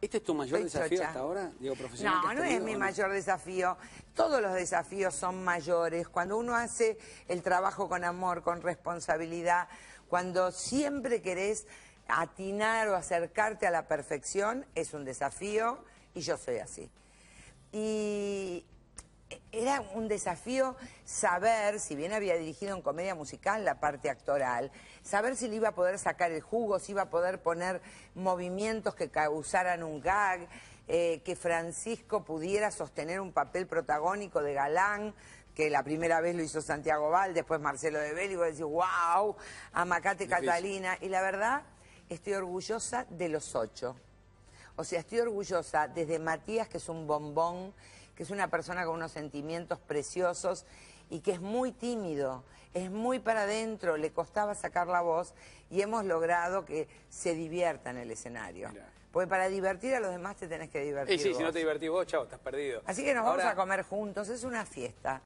¿Este es tu mayor desafío hasta ahora, No, no es mi mayor desafío. Todos los desafíos son mayores. Cuando uno hace el trabajo con amor, con responsabilidad, cuando siempre querés atinar o acercarte a la perfección, es un desafío y yo soy así. Y un desafío saber, si bien había dirigido en comedia musical la parte actoral, saber si le iba a poder sacar el jugo, si iba a poder poner movimientos que causaran un gag, eh, que Francisco pudiera sostener un papel protagónico de galán, que la primera vez lo hizo Santiago Val, después Marcelo de Belli, y vos decís, wow, Amacate Catalina. Y la verdad, estoy orgullosa de los ocho. O sea, estoy orgullosa desde Matías, que es un bombón, que es una persona con unos sentimientos preciosos y que es muy tímido, es muy para adentro, le costaba sacar la voz y hemos logrado que se divierta en el escenario. Porque para divertir a los demás te tenés que divertir. sí, si no te divertís vos, chao, estás perdido. Así que nos vamos a comer juntos, es una fiesta.